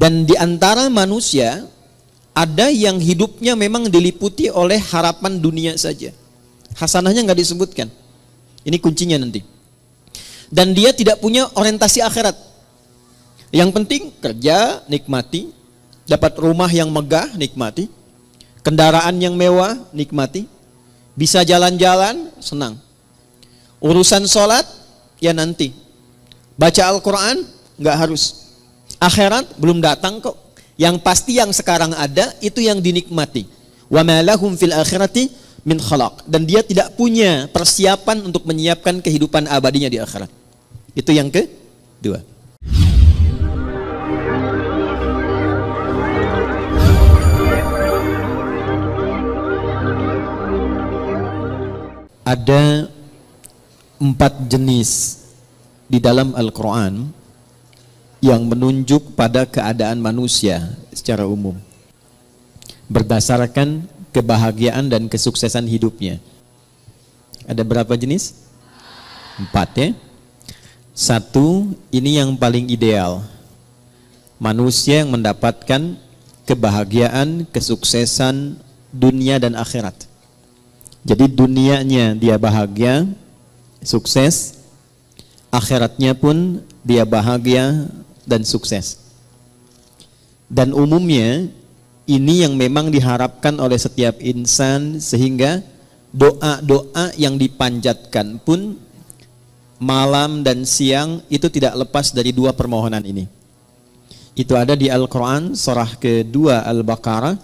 Dan di antara manusia ada yang hidupnya memang diliputi oleh harapan dunia saja. Hasanahnya nggak disebutkan. Ini kuncinya nanti. Dan dia tidak punya orientasi akhirat. Yang penting kerja, nikmati, dapat rumah yang megah, nikmati, kendaraan yang mewah, nikmati, bisa jalan-jalan, senang. Urusan sholat, ya nanti. Baca Al-Quran, nggak harus. Akhirat belum datang kok. Yang pasti yang sekarang ada itu yang dinikmati. Wa malahum fil akhirati min khalaq. Dan dia tidak punya persiapan untuk menyiapkan kehidupan abadinya di akhirat. Itu yang kedua. Ada empat jenis di dalam Al-Quran yang menunjuk pada keadaan manusia secara umum berdasarkan kebahagiaan dan kesuksesan hidupnya. Ada berapa jenis? Empat ya. Satu, ini yang paling ideal. Manusia yang mendapatkan kebahagiaan, kesuksesan dunia dan akhirat. Jadi dunianya dia bahagia, sukses, akhiratnya pun dia bahagia, dan sukses. Dan umumnya ini yang memang diharapkan oleh setiap insan sehingga doa-doa yang dipanjatkan pun malam dan siang itu tidak lepas dari dua permohonan ini. Itu ada di Al-Quran surah kedua Al-Baqarah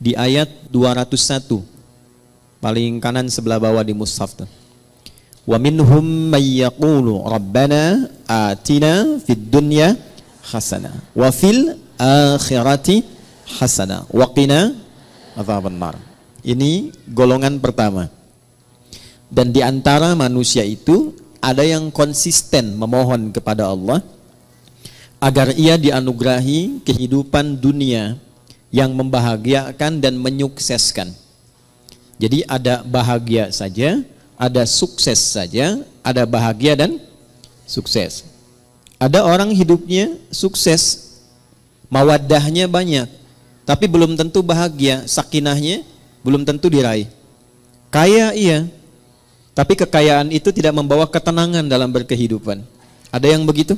di ayat 201 paling kanan sebelah bawah di mushaf tuh wa minhum يقول yaqulu rabbana atina fid dunya hasanah wa fil akhirati hasanah wa Ini golongan pertama. Dan di antara manusia itu ada yang konsisten memohon kepada Allah agar ia dianugerahi kehidupan dunia yang membahagiakan dan menyukseskan. Jadi ada bahagia saja, ada sukses saja, ada bahagia dan sukses. Ada orang hidupnya sukses, mawadahnya banyak, tapi belum tentu bahagia, sakinahnya belum tentu diraih. Kaya iya, tapi kekayaan itu tidak membawa ketenangan dalam berkehidupan. Ada yang begitu?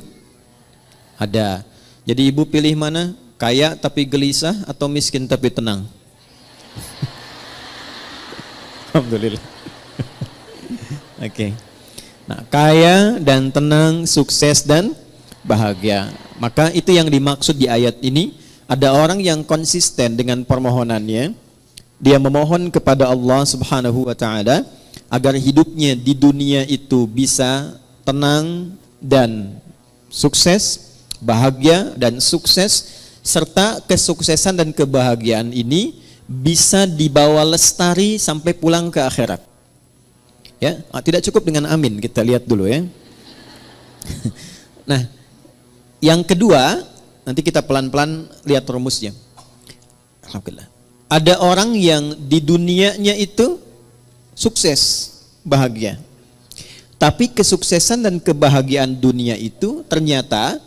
Ada. Jadi ibu pilih mana? Kaya tapi gelisah atau miskin tapi tenang? Alhamdulillah. Oke. Okay. Nah, kaya dan tenang, sukses dan bahagia. Maka itu yang dimaksud di ayat ini, ada orang yang konsisten dengan permohonannya. Dia memohon kepada Allah Subhanahu wa taala agar hidupnya di dunia itu bisa tenang dan sukses, bahagia dan sukses serta kesuksesan dan kebahagiaan ini bisa dibawa lestari sampai pulang ke akhirat. Ya, ah, tidak cukup dengan amin, kita lihat dulu ya. nah, yang kedua, nanti kita pelan-pelan lihat rumusnya. Alhamdulillah. Ada orang yang di dunianya itu sukses, bahagia. Tapi kesuksesan dan kebahagiaan dunia itu ternyata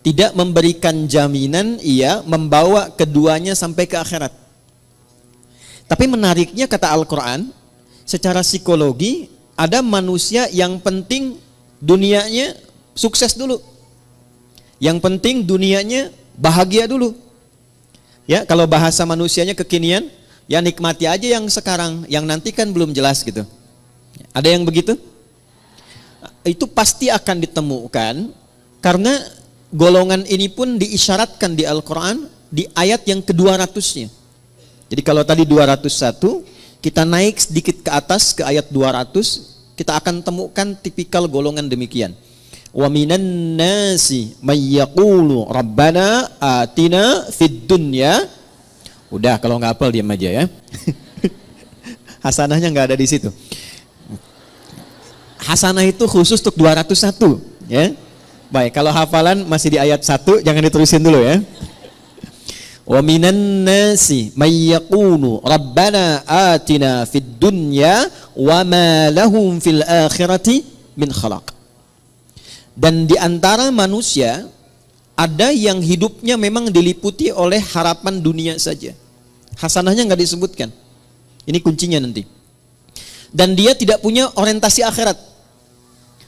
tidak memberikan jaminan ia membawa keduanya sampai ke akhirat. Tapi menariknya kata Al-Quran, secara psikologi ada manusia yang penting dunianya sukses dulu. Yang penting dunianya bahagia dulu. Ya, kalau bahasa manusianya kekinian, ya nikmati aja yang sekarang, yang nanti kan belum jelas gitu. Ada yang begitu? Itu pasti akan ditemukan karena golongan ini pun diisyaratkan di Al-Qur'an di ayat yang ke-200-nya. Jadi kalau tadi 201, kita naik sedikit ke atas ke ayat 200, kita akan temukan tipikal golongan demikian. Wa minan nasi mayyakulu, rabbana atina fid dunya. Udah kalau nggak apel diam aja ya. Hasanahnya nggak ada di situ. Hasanah itu khusus untuk 201 ya. Baik, kalau hafalan masih di ayat 1 jangan diterusin dulu ya wa minan nasi may yaqulu rabbana atina fid dunya wa ma lahum fil akhirati min khalaq dan di antara manusia ada yang hidupnya memang diliputi oleh harapan dunia saja hasanahnya nggak disebutkan ini kuncinya nanti dan dia tidak punya orientasi akhirat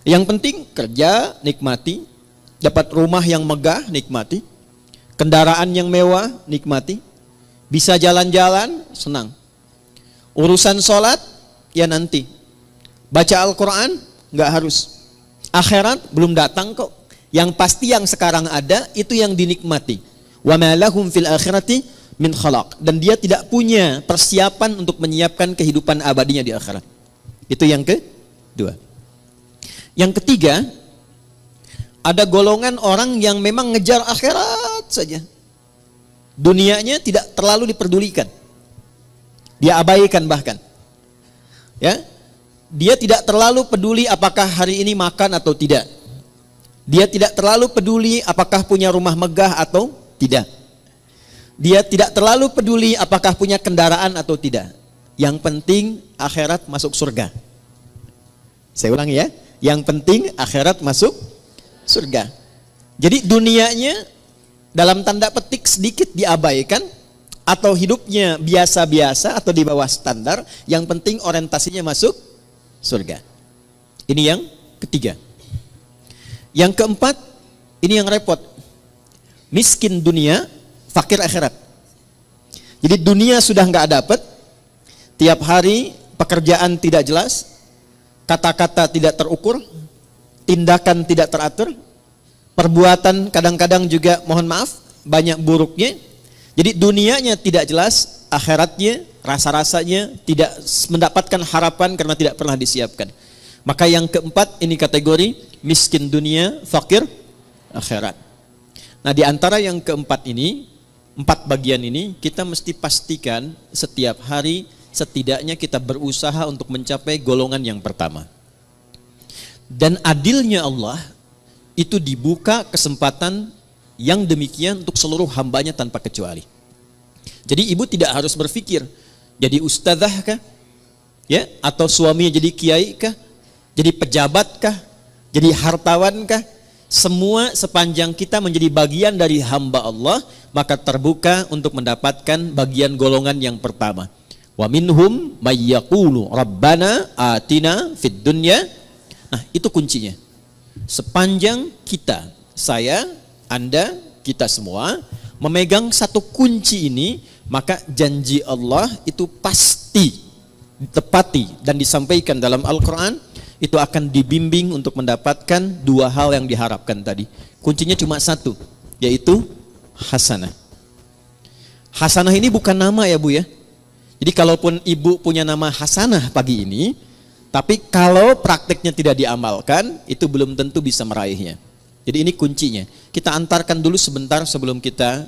yang penting kerja nikmati dapat rumah yang megah nikmati kendaraan yang mewah, nikmati. Bisa jalan-jalan, senang. Urusan sholat, ya nanti. Baca Al-Quran, nggak harus. Akhirat belum datang kok. Yang pasti yang sekarang ada, itu yang dinikmati. وَمَا لَهُمْ fil akhirati min khalaq. Dan dia tidak punya persiapan untuk menyiapkan kehidupan abadinya di akhirat. Itu yang kedua. Yang ketiga, ada golongan orang yang memang ngejar akhirat saja. Dunianya tidak terlalu diperdulikan. Dia abaikan bahkan. Ya. Dia tidak terlalu peduli apakah hari ini makan atau tidak. Dia tidak terlalu peduli apakah punya rumah megah atau tidak. Dia tidak terlalu peduli apakah punya kendaraan atau tidak. Yang penting akhirat masuk surga. Saya ulangi ya. Yang penting akhirat masuk surga. Jadi dunianya dalam tanda petik sedikit diabaikan atau hidupnya biasa-biasa atau di bawah standar, yang penting orientasinya masuk surga. Ini yang ketiga. Yang keempat, ini yang repot. Miskin dunia, fakir akhirat. Jadi dunia sudah nggak dapat, tiap hari pekerjaan tidak jelas, kata-kata tidak terukur, tindakan tidak teratur, perbuatan kadang-kadang juga mohon maaf banyak buruknya. Jadi dunianya tidak jelas, akhiratnya, rasa-rasanya tidak mendapatkan harapan karena tidak pernah disiapkan. Maka yang keempat ini kategori miskin dunia, fakir akhirat. Nah, di antara yang keempat ini, empat bagian ini kita mesti pastikan setiap hari setidaknya kita berusaha untuk mencapai golongan yang pertama. Dan adilnya Allah itu dibuka kesempatan yang demikian untuk seluruh hambanya tanpa kecuali. Jadi ibu tidak harus berpikir jadi ustazah kah? Ya, atau suaminya jadi kiai kah? Jadi pejabat kah? Jadi hartawan kah? Semua sepanjang kita menjadi bagian dari hamba Allah, maka terbuka untuk mendapatkan bagian golongan yang pertama. Wa minhum mayyaqulu rabbana atina fid dunya. Nah, itu kuncinya. Sepanjang kita, saya, Anda, kita semua memegang satu kunci ini, maka janji Allah itu pasti ditepati dan disampaikan dalam Al-Quran itu akan dibimbing untuk mendapatkan dua hal yang diharapkan tadi kuncinya cuma satu yaitu hasanah hasanah ini bukan nama ya bu ya jadi kalaupun ibu punya nama hasanah pagi ini tapi kalau praktiknya tidak diamalkan, itu belum tentu bisa meraihnya. Jadi ini kuncinya. Kita antarkan dulu sebentar sebelum kita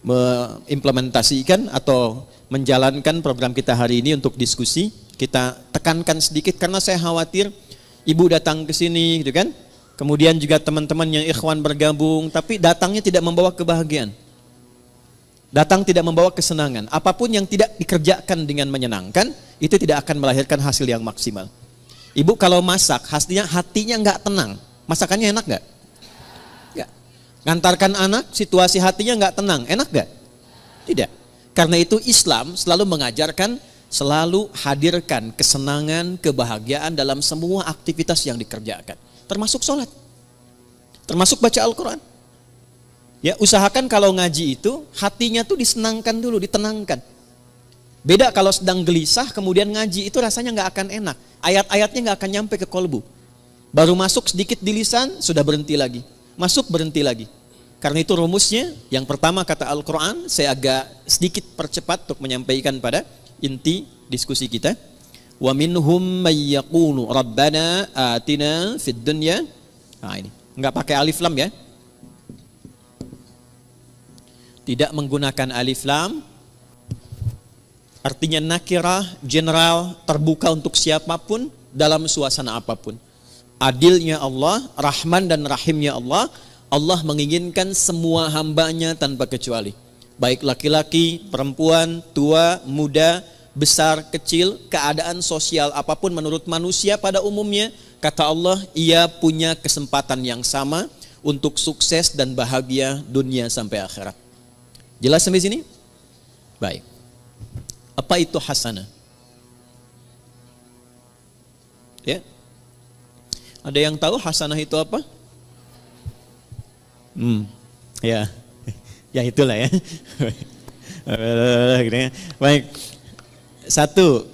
mengimplementasikan atau menjalankan program kita hari ini untuk diskusi. Kita tekankan sedikit karena saya khawatir ibu datang ke sini gitu kan. Kemudian juga teman-teman yang ikhwan bergabung, tapi datangnya tidak membawa kebahagiaan. Datang tidak membawa kesenangan. Apapun yang tidak dikerjakan dengan menyenangkan, itu tidak akan melahirkan hasil yang maksimal. Ibu kalau masak, hatinya hatinya nggak tenang. Masakannya enak nggak? Nggak. Ngantarkan anak, situasi hatinya nggak tenang. Enak nggak? Tidak. Karena itu Islam selalu mengajarkan selalu hadirkan kesenangan, kebahagiaan dalam semua aktivitas yang dikerjakan. Termasuk sholat. Termasuk baca Al-Quran Ya, usahakan kalau ngaji itu hatinya tuh disenangkan dulu, ditenangkan. Beda kalau sedang gelisah kemudian ngaji itu rasanya nggak akan enak. Ayat-ayatnya nggak akan nyampe ke kolbu. Baru masuk sedikit di lisan sudah berhenti lagi. Masuk berhenti lagi. Karena itu rumusnya yang pertama kata Al-Quran saya agak sedikit percepat untuk menyampaikan pada inti diskusi kita. Wa minhum mayyakunu rabbana atina fid dunya. Nah ini, nggak pakai alif lam ya tidak menggunakan alif lam artinya nakirah general terbuka untuk siapapun dalam suasana apapun adilnya Allah rahman dan rahimnya Allah Allah menginginkan semua hambanya tanpa kecuali baik laki-laki perempuan tua muda besar kecil keadaan sosial apapun menurut manusia pada umumnya kata Allah ia punya kesempatan yang sama untuk sukses dan bahagia dunia sampai akhirat Jelas sampai sini? Baik. Apa itu hasanah? Ya. Ada yang tahu hasanah itu apa? Hmm. Ya. Ya itulah ya. Baik. Satu.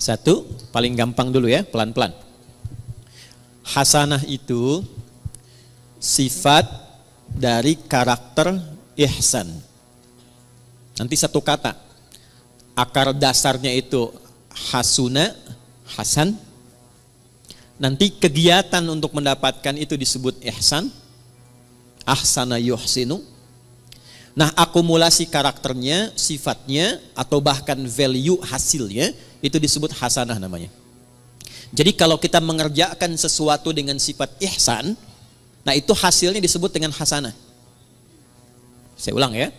Satu, paling gampang dulu ya, pelan-pelan. Hasanah itu sifat dari karakter ihsan. Nanti satu kata. Akar dasarnya itu hasuna, hasan. Nanti kegiatan untuk mendapatkan itu disebut ihsan. Ahsana yuhsinu. Nah, akumulasi karakternya, sifatnya, atau bahkan value hasilnya, itu disebut hasanah namanya. Jadi kalau kita mengerjakan sesuatu dengan sifat ihsan, nah itu hasilnya disebut dengan hasanah. Saya ulang ya.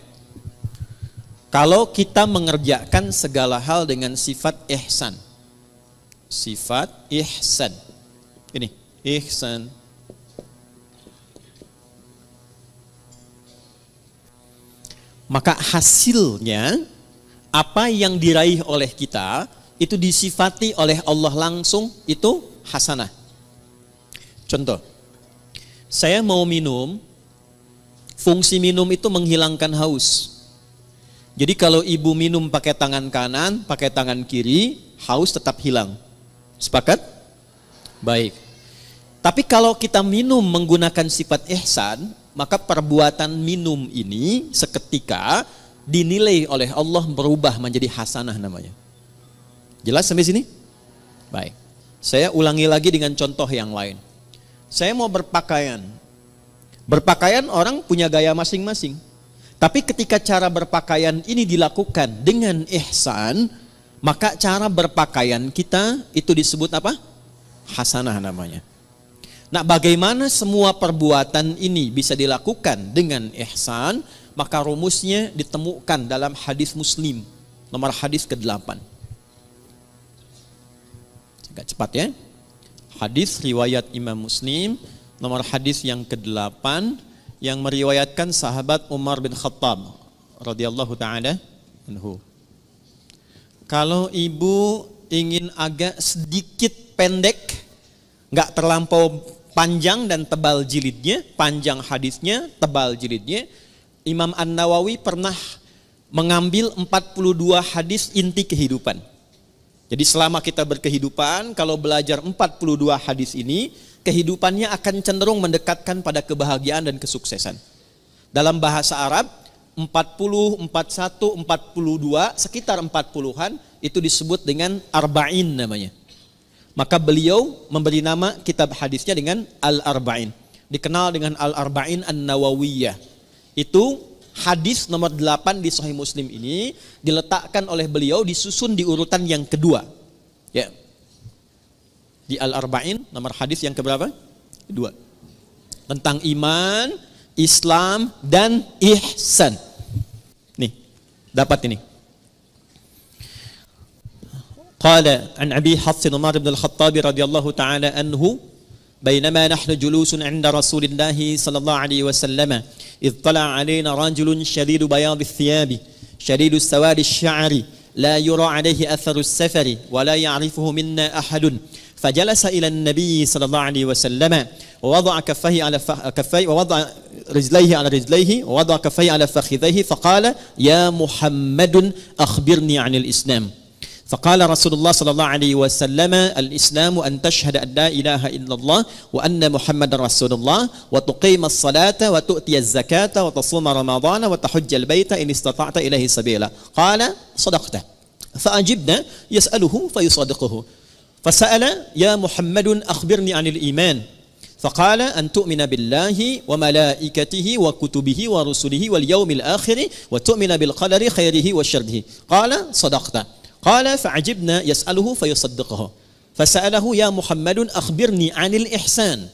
Kalau kita mengerjakan segala hal dengan sifat ihsan. Sifat ihsan. Ini, ihsan. Maka hasilnya apa yang diraih oleh kita itu disifati oleh Allah langsung itu hasanah. Contoh, saya mau minum, Fungsi minum itu menghilangkan haus. Jadi kalau ibu minum pakai tangan kanan, pakai tangan kiri, haus tetap hilang. Sepakat? Baik. Tapi kalau kita minum menggunakan sifat ihsan, maka perbuatan minum ini seketika dinilai oleh Allah berubah menjadi hasanah namanya. Jelas sampai sini? Baik. Saya ulangi lagi dengan contoh yang lain. Saya mau berpakaian, Berpakaian orang punya gaya masing-masing. Tapi ketika cara berpakaian ini dilakukan dengan ihsan, maka cara berpakaian kita itu disebut apa? Hasanah namanya. Nah, bagaimana semua perbuatan ini bisa dilakukan dengan ihsan? Maka rumusnya ditemukan dalam hadis Muslim nomor hadis ke-8. Agak cepat ya. Hadis riwayat Imam Muslim nomor hadis yang ke-8 yang meriwayatkan sahabat Umar bin Khattab radhiyallahu taala anhu. Kalau ibu ingin agak sedikit pendek, nggak terlampau panjang dan tebal jilidnya, panjang hadisnya, tebal jilidnya, Imam An-Nawawi pernah mengambil 42 hadis inti kehidupan. Jadi selama kita berkehidupan, kalau belajar 42 hadis ini, kehidupannya akan cenderung mendekatkan pada kebahagiaan dan kesuksesan. Dalam bahasa Arab, 40, 41, 42, sekitar 40-an itu disebut dengan arba'in namanya. Maka beliau memberi nama kitab hadisnya dengan Al-Arba'in. Dikenal dengan Al-Arba'in An-Nawawiyah. Itu hadis nomor 8 di Sahih Muslim ini diletakkan oleh beliau disusun di urutan yang kedua. Ya. di Al-Arba'in nomor hadis yang keberapa? Dua. Tentang iman, Islam dan ihsan. Nih, dapat ini. قال عن أبي حفص عمر بن الخطاب رضي الله تعالى عنه بينما نحن جلوس عند رسول الله صلى الله عليه وسلم إذ طلع علينا رجل شديد بياض الثياب شديد السواد الشعر لا يرى عليه أثر السفر ولا يعرفه منا أحد فجلس إلى النبي صلى الله عليه وسلم ووضع كفيه على كفيه ووضع رجليه على رجليه ووضع كفيه على فخذيه فقال يا محمد أخبرني عن الإسلام فقال رسول الله صلى الله عليه وسلم الإسلام أن تشهد أن لا إله إلا الله وأن محمد رسول الله وتقيم الصلاة وتؤتي الزكاة وتصوم رمضان وتحج البيت إن استطعت إليه سبيلا قال صدقته فأجبنا يسأله فيصدقه فسأل يا محمد أخبرني عن الإيمان فقال أن تؤمن بالله وملائكته وكتبه ورسله واليوم الآخر وتؤمن بالقدر خيره وشره قال صدقت قال فعجبنا يسأله فيصدقه فسأله يا محمد أخبرني عن الإحسان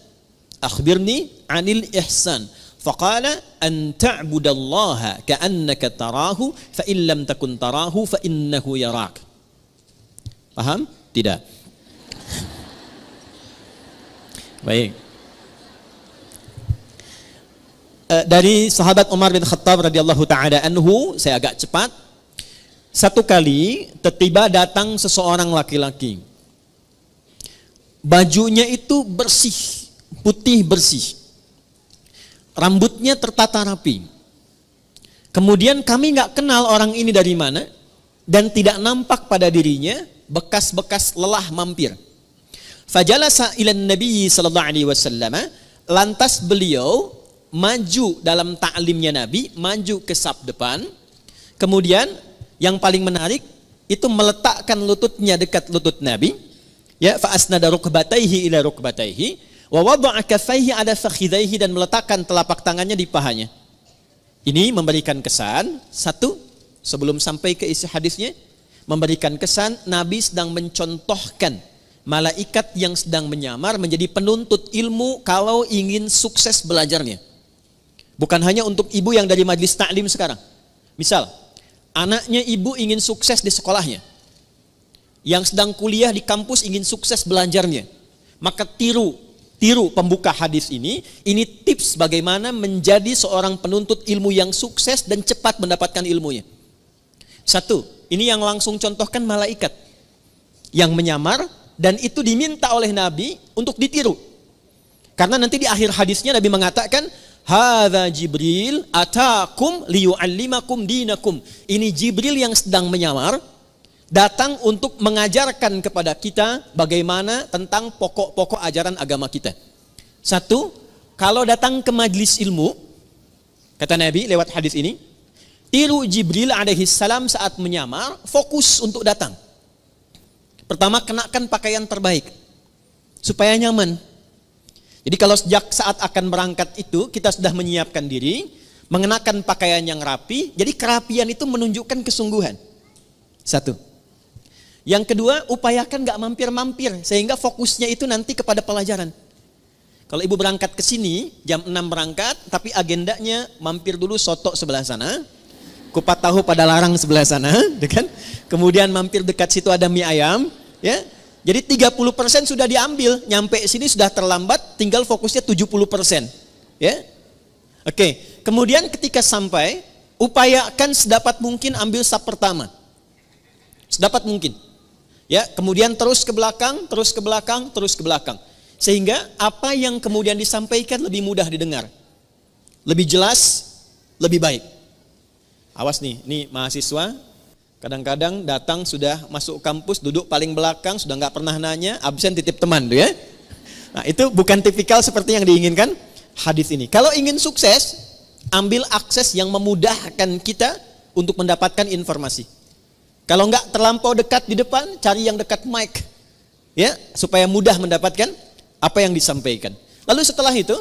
أخبرني عن الإحسان فقال أن تعبد الله كأنك تراه فإن لم تكن تراه فإنه يراك فهم؟ tidak Baik. Eh, dari sahabat Umar bin Khattab radhiyallahu taala anhu, saya agak cepat. Satu kali tiba datang seseorang laki-laki. Bajunya itu bersih, putih bersih. Rambutnya tertata rapi. Kemudian kami nggak kenal orang ini dari mana dan tidak nampak pada dirinya bekas-bekas lelah mampir. Fajalasa ilan Nabi sallallahu alaihi wasallam eh, lantas beliau maju dalam ta'limnya Nabi, maju ke sab depan. Kemudian yang paling menarik itu meletakkan lututnya dekat lutut Nabi. Ya fa asnada rukbataihi ila rukbataihi wa wada'a kafaihi ala fakhidaihi dan meletakkan telapak tangannya di pahanya. Ini memberikan kesan satu sebelum sampai ke isi hadisnya memberikan kesan Nabi sedang mencontohkan malaikat yang sedang menyamar menjadi penuntut ilmu kalau ingin sukses belajarnya. Bukan hanya untuk ibu yang dari majelis taklim sekarang. Misal, anaknya ibu ingin sukses di sekolahnya. Yang sedang kuliah di kampus ingin sukses belajarnya. Maka tiru, tiru pembuka hadis ini. Ini tips bagaimana menjadi seorang penuntut ilmu yang sukses dan cepat mendapatkan ilmunya. Satu, ini yang langsung contohkan malaikat. Yang menyamar dan itu diminta oleh Nabi untuk ditiru. Karena nanti di akhir hadisnya Nabi mengatakan, Hadza Jibril atakum liyuallimakum dinakum. Ini Jibril yang sedang menyamar datang untuk mengajarkan kepada kita bagaimana tentang pokok-pokok ajaran agama kita. Satu, kalau datang ke majlis ilmu, kata Nabi lewat hadis ini, tiru Jibril alaihi salam saat menyamar, fokus untuk datang. Pertama, kenakan pakaian terbaik supaya nyaman. Jadi kalau sejak saat akan berangkat itu kita sudah menyiapkan diri, mengenakan pakaian yang rapi, jadi kerapian itu menunjukkan kesungguhan. Satu. Yang kedua, upayakan gak mampir-mampir sehingga fokusnya itu nanti kepada pelajaran. Kalau ibu berangkat ke sini, jam 6 berangkat, tapi agendanya mampir dulu soto sebelah sana, kupat tahu pada larang sebelah sana, kan? kemudian mampir dekat situ ada mie ayam, Ya. Jadi 30% sudah diambil, nyampe sini sudah terlambat, tinggal fokusnya 70%. Ya. Oke, kemudian ketika sampai, upayakan sedapat mungkin ambil sub pertama. Sedapat mungkin. Ya, kemudian terus ke belakang, terus ke belakang, terus ke belakang. Sehingga apa yang kemudian disampaikan lebih mudah didengar. Lebih jelas, lebih baik. Awas nih, nih mahasiswa Kadang-kadang datang sudah masuk kampus, duduk paling belakang, sudah nggak pernah nanya, absen titip teman tuh ya. Nah, itu bukan tipikal seperti yang diinginkan hadis ini. Kalau ingin sukses, ambil akses yang memudahkan kita untuk mendapatkan informasi. Kalau nggak terlampau dekat di depan, cari yang dekat mic. Ya, supaya mudah mendapatkan apa yang disampaikan. Lalu setelah itu,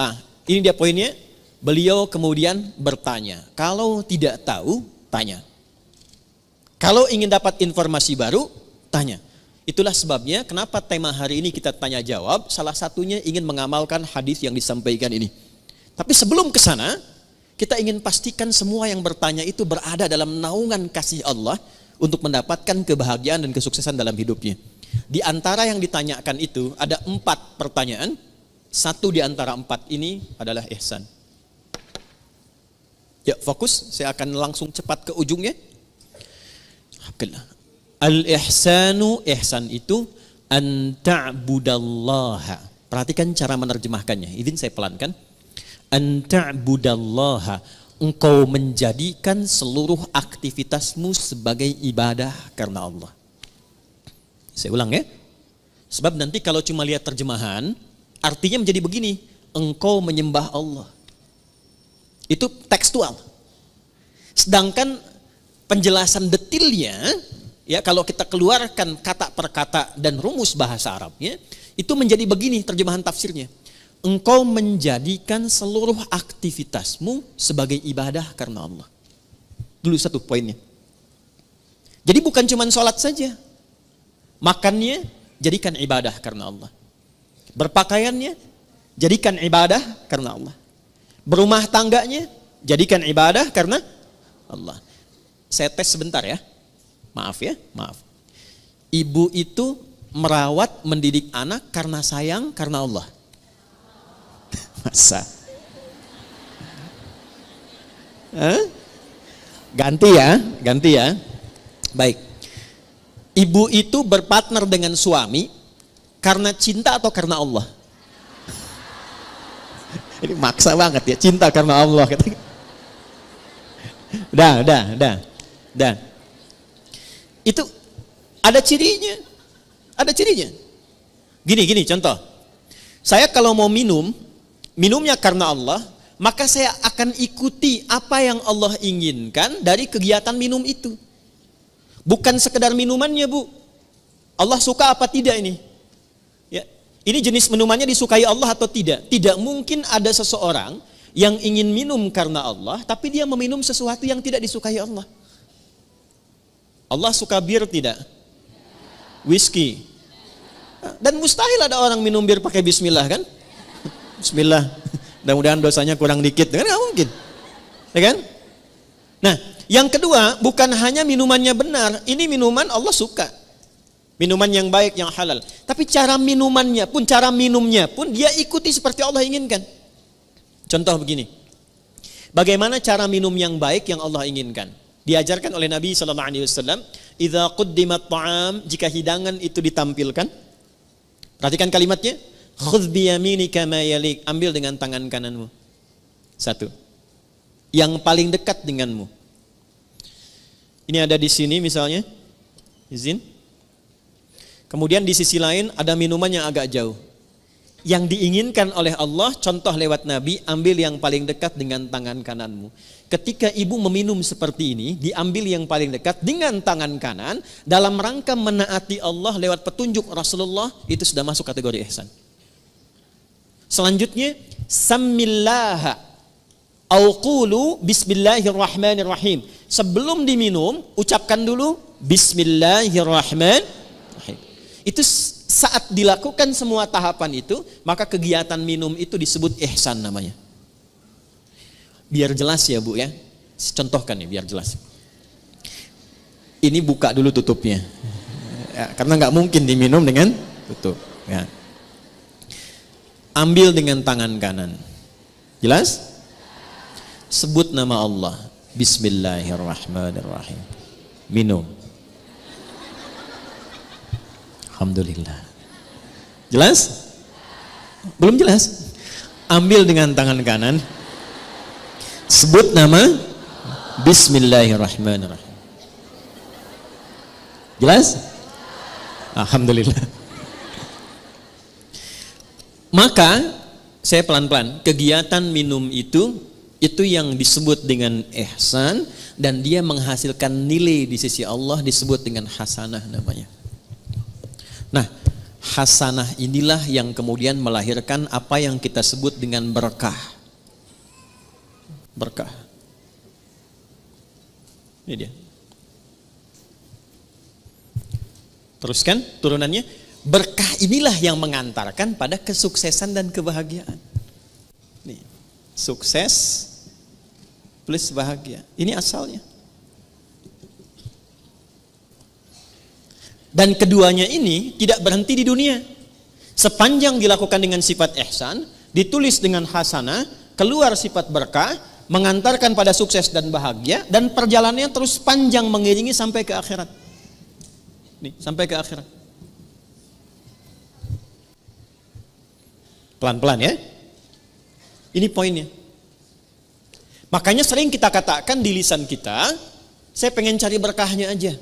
ah, ini dia poinnya, beliau kemudian bertanya. Kalau tidak tahu, tanya. Kalau ingin dapat informasi baru, tanya. Itulah sebabnya kenapa tema hari ini kita tanya jawab, salah satunya ingin mengamalkan hadis yang disampaikan ini. Tapi sebelum ke sana, kita ingin pastikan semua yang bertanya itu berada dalam naungan kasih Allah untuk mendapatkan kebahagiaan dan kesuksesan dalam hidupnya. Di antara yang ditanyakan itu ada empat pertanyaan. Satu di antara empat ini adalah ihsan. Ya fokus, saya akan langsung cepat ke ujungnya. Al-ihsanu, ihsan itu anta'budallaha. Perhatikan cara menerjemahkannya. Izin saya pelankan. Anta'budallaha. Engkau menjadikan seluruh aktivitasmu sebagai ibadah karena Allah. Saya ulang ya. Sebab nanti kalau cuma lihat terjemahan, artinya menjadi begini. Engkau menyembah Allah. Itu tekstual. Sedangkan penjelasan detilnya ya kalau kita keluarkan kata per kata dan rumus bahasa Arabnya itu menjadi begini terjemahan tafsirnya engkau menjadikan seluruh aktivitasmu sebagai ibadah karena Allah dulu satu poinnya jadi bukan cuma sholat saja makannya jadikan ibadah karena Allah berpakaiannya jadikan ibadah karena Allah berumah tangganya jadikan ibadah karena Allah saya tes sebentar ya. Maaf ya, maaf. Ibu itu merawat, mendidik anak karena sayang, karena Allah. Masa? Huh? Ganti ya, ganti ya. Baik. Ibu itu berpartner dengan suami karena cinta atau karena Allah? Ini maksa banget ya, cinta karena Allah. Udah, udah, udah. Dan itu ada cirinya. Ada cirinya. Gini, gini contoh. Saya kalau mau minum, minumnya karena Allah, maka saya akan ikuti apa yang Allah inginkan dari kegiatan minum itu. Bukan sekedar minumannya, Bu. Allah suka apa tidak ini? Ya. Ini jenis minumannya disukai Allah atau tidak? Tidak mungkin ada seseorang yang ingin minum karena Allah, tapi dia meminum sesuatu yang tidak disukai Allah. Allah suka bir tidak? Whisky. Dan mustahil ada orang minum bir pakai bismillah kan? Bismillah. Mudah-mudahan dosanya kurang dikit. Kan nggak mungkin. Ya kan? Nah, yang kedua bukan hanya minumannya benar, ini minuman Allah suka. Minuman yang baik, yang halal. Tapi cara minumannya pun, cara minumnya pun dia ikuti seperti Allah inginkan. Contoh begini. Bagaimana cara minum yang baik yang Allah inginkan? Diajarkan oleh Nabi Shallallahu Alaihi Wasallam, "Idza quddimat ta'am jika hidangan itu ditampilkan, perhatikan kalimatnya, khudh biyaminika yalik, ambil dengan tangan kananmu." Satu. Yang paling dekat denganmu. Ini ada di sini misalnya. Izin. Kemudian di sisi lain ada minuman yang agak jauh yang diinginkan oleh Allah, contoh lewat Nabi, ambil yang paling dekat dengan tangan kananmu. Ketika ibu meminum seperti ini, diambil yang paling dekat dengan tangan kanan, dalam rangka menaati Allah lewat petunjuk Rasulullah, itu sudah masuk kategori ihsan. Selanjutnya, samillaha auqulu bismillahirrahmanirrahim. Sebelum diminum, ucapkan dulu bismillahirrahmanirrahim. Itu saat dilakukan semua tahapan itu, maka kegiatan minum itu disebut ihsan namanya. Biar jelas ya Bu ya. Contohkan nih biar jelas. Ini buka dulu tutupnya. Ya, karena nggak mungkin diminum dengan tutup. Ya. Ambil dengan tangan kanan. Jelas? Sebut nama Allah. Bismillahirrahmanirrahim. Minum. Alhamdulillah. Jelas? Belum jelas? Ambil dengan tangan kanan. Sebut nama Bismillahirrahmanirrahim. Jelas? Alhamdulillah. Maka saya pelan-pelan, kegiatan minum itu itu yang disebut dengan ihsan dan dia menghasilkan nilai di sisi Allah disebut dengan hasanah namanya. Nah, hasanah inilah yang kemudian melahirkan apa yang kita sebut dengan berkah. Berkah. Ini dia. Teruskan turunannya. Berkah inilah yang mengantarkan pada kesuksesan dan kebahagiaan. Nih, sukses plus bahagia. Ini asalnya. Dan keduanya ini tidak berhenti di dunia. Sepanjang dilakukan dengan sifat ihsan, ditulis dengan hasana keluar sifat berkah, mengantarkan pada sukses dan bahagia, dan perjalanannya terus panjang mengiringi sampai ke akhirat. Nih, sampai ke akhirat. Pelan-pelan ya. Ini poinnya. Makanya sering kita katakan di lisan kita, saya pengen cari berkahnya aja.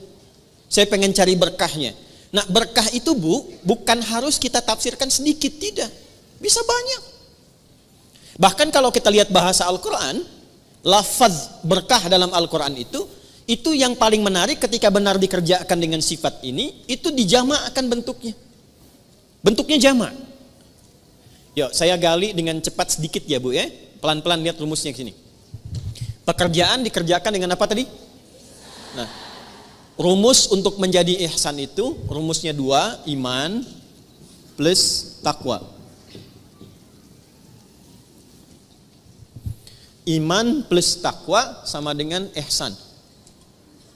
Saya pengen cari berkahnya. Nah berkah itu bu, bukan harus kita tafsirkan sedikit, tidak. Bisa banyak. Bahkan kalau kita lihat bahasa Al-Quran, lafaz berkah dalam Al-Quran itu, itu yang paling menarik ketika benar dikerjakan dengan sifat ini, itu dijama akan bentuknya. Bentuknya jama. Yuk, saya gali dengan cepat sedikit ya Bu ya. Pelan-pelan lihat rumusnya ke sini. Pekerjaan dikerjakan dengan apa tadi? Nah, Rumus untuk menjadi ihsan itu rumusnya dua, iman plus takwa. Iman plus takwa sama dengan ihsan.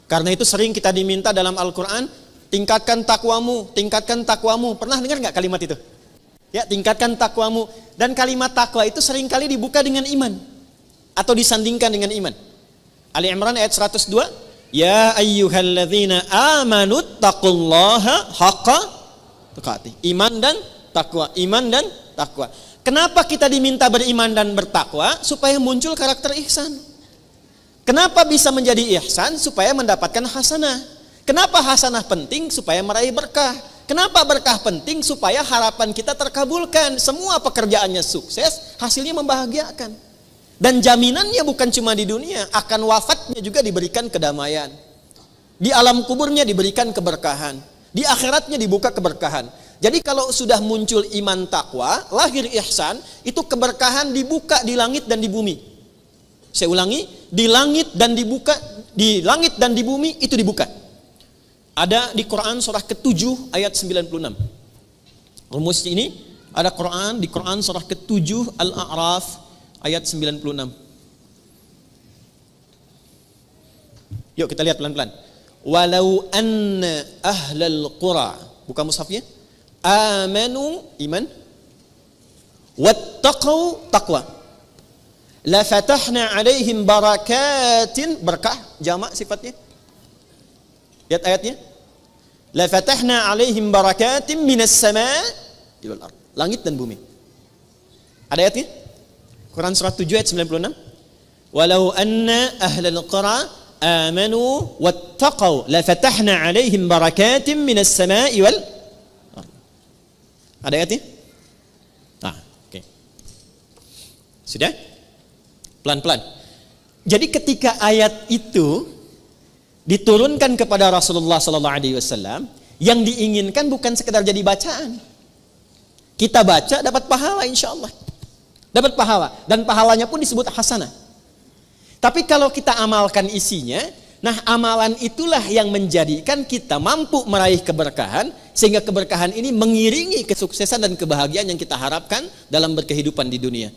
Karena itu sering kita diminta dalam Al-Quran, tingkatkan takwamu, tingkatkan takwamu. Pernah dengar nggak kalimat itu? Ya, tingkatkan takwamu. Dan kalimat takwa itu seringkali dibuka dengan iman. Atau disandingkan dengan iman. Ali Imran ayat 102, Ya ayyuhalladzina amanu taqullaha haqqa tuqati. Iman dan takwa, iman dan takwa. Kenapa kita diminta beriman dan bertakwa? Supaya muncul karakter ihsan. Kenapa bisa menjadi ihsan? Supaya mendapatkan hasanah. Kenapa hasanah penting? Supaya meraih berkah. Kenapa berkah penting? Supaya harapan kita terkabulkan. Semua pekerjaannya sukses, hasilnya membahagiakan. Dan jaminannya bukan cuma di dunia, akan wafatnya juga diberikan kedamaian. Di alam kuburnya diberikan keberkahan, di akhiratnya dibuka keberkahan. Jadi kalau sudah muncul iman takwa, lahir ihsan, itu keberkahan dibuka di langit dan di bumi. Saya ulangi, di langit dan dibuka, di langit dan di bumi itu dibuka. Ada di Quran surah ke-7 ayat 96. Rumus ini ada Quran di Quran surah ke-7 Al-A'raf ayat 96. Yuk kita lihat pelan-pelan. Walau anna ahlal qura, buka mushafnya? Amanu iman wattaqau taqwa. La fatahna alaihim barakatin berkah jamak sifatnya. Lihat ayatnya. La fatahna alaihim barakatin minas sama' ard. Langit dan bumi. Ada ayatnya? Quran surat 7 ayat 96. Walau anna ahlal qura amanu wattaqau la fatahna alaihim barakatim minas sama'i wal Ada ayatnya? Ah, oke. Okay. Sudah? Pelan-pelan. Jadi ketika ayat itu diturunkan kepada Rasulullah sallallahu alaihi wasallam, yang diinginkan bukan sekedar jadi bacaan. Kita baca dapat pahala insya Allah. Dapat pahala. Dan pahalanya pun disebut hasanah. Tapi kalau kita amalkan isinya, nah amalan itulah yang menjadikan kita mampu meraih keberkahan, sehingga keberkahan ini mengiringi kesuksesan dan kebahagiaan yang kita harapkan dalam berkehidupan di dunia.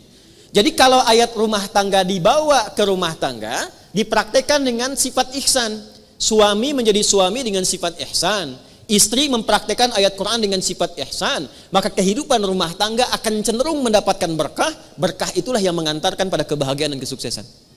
Jadi kalau ayat rumah tangga dibawa ke rumah tangga, dipraktekkan dengan sifat ihsan. Suami menjadi suami dengan sifat ihsan Istri mempraktekkan ayat Quran dengan sifat ihsan, maka kehidupan rumah tangga akan cenderung mendapatkan berkah. Berkah itulah yang mengantarkan pada kebahagiaan dan kesuksesan.